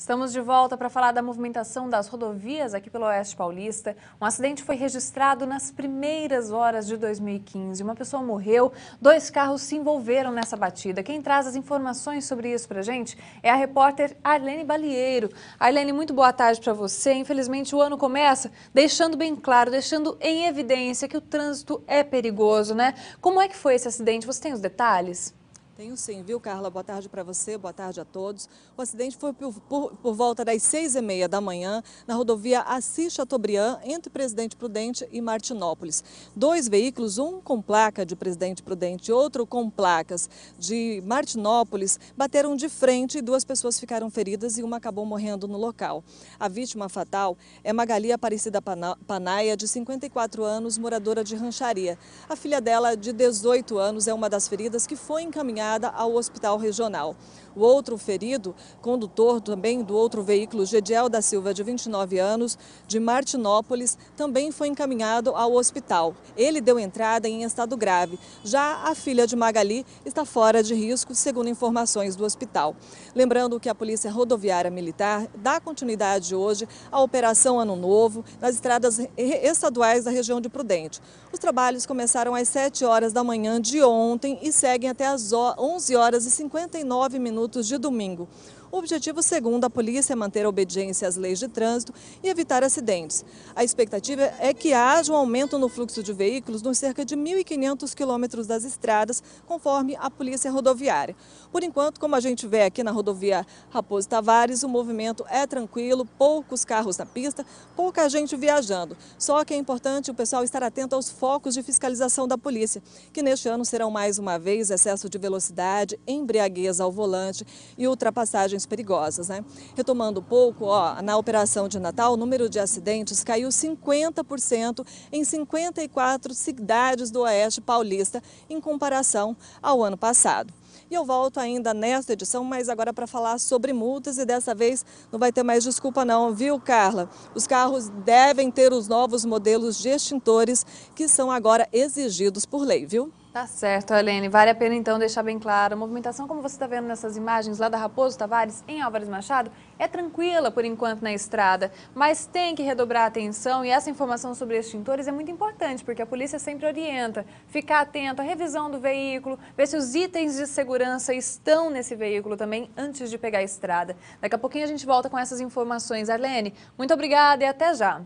Estamos de volta para falar da movimentação das rodovias aqui pelo Oeste Paulista. Um acidente foi registrado nas primeiras horas de 2015. Uma pessoa morreu, dois carros se envolveram nessa batida. Quem traz as informações sobre isso para a gente é a repórter Arlene Balieiro. Arlene, muito boa tarde para você. Infelizmente, o ano começa deixando bem claro, deixando em evidência que o trânsito é perigoso, né? Como é que foi esse acidente? Você tem os detalhes? Tenho sim, viu, Carla? Boa tarde para você, boa tarde a todos. O acidente foi por, por, por volta das seis e meia da manhã na rodovia Assis Chateaubriand, entre Presidente Prudente e Martinópolis. Dois veículos, um com placa de Presidente Prudente e outro com placas de Martinópolis, bateram de frente e duas pessoas ficaram feridas e uma acabou morrendo no local. A vítima fatal é Magali Aparecida Panaia, de 54 anos, moradora de Rancharia. A filha dela, de 18 anos, é uma das feridas que foi encaminhada encaminhada ao hospital regional. O outro ferido, condutor também do outro veículo, Gediel da Silva, de 29 anos, de Martinópolis, também foi encaminhado ao hospital. Ele deu entrada em estado grave. Já a filha de Magali está fora de risco, segundo informações do hospital. Lembrando que a Polícia Rodoviária Militar dá continuidade hoje à Operação Ano Novo nas estradas estaduais da região de Prudente. Os trabalhos começaram às 7 horas da manhã de ontem e seguem até as 11 horas e 59 minutos de domingo. O objetivo, segundo a polícia, é manter a obediência às leis de trânsito e evitar acidentes. A expectativa é que haja um aumento no fluxo de veículos nos cerca de 1.500 quilômetros das estradas, conforme a polícia rodoviária. Por enquanto, como a gente vê aqui na rodovia Raposo Tavares, o movimento é tranquilo, poucos carros na pista, pouca gente viajando. Só que é importante o pessoal estar atento aos focos de fiscalização da polícia, que neste ano serão mais uma vez excesso de velocidade, embriaguez ao volante e ultrapassagem perigosas. Né? Retomando um pouco, ó, na operação de Natal, o número de acidentes caiu 50% em 54 cidades do Oeste Paulista em comparação ao ano passado. E eu volto ainda nesta edição, mas agora para falar sobre multas e dessa vez não vai ter mais desculpa não, viu, Carla? Os carros devem ter os novos modelos de extintores que são agora exigidos por lei, viu? Tá certo, Helene. Vale a pena então deixar bem claro, a movimentação como você está vendo nessas imagens lá da Raposo Tavares, em Álvares Machado, é tranquila por enquanto na estrada, mas tem que redobrar a atenção e essa informação sobre extintores é muito importante, porque a polícia sempre orienta, ficar atento à revisão do veículo, ver se os itens de segurança estão nesse veículo também antes de pegar a estrada. Daqui a pouquinho a gente volta com essas informações. Arlene, muito obrigada e até já.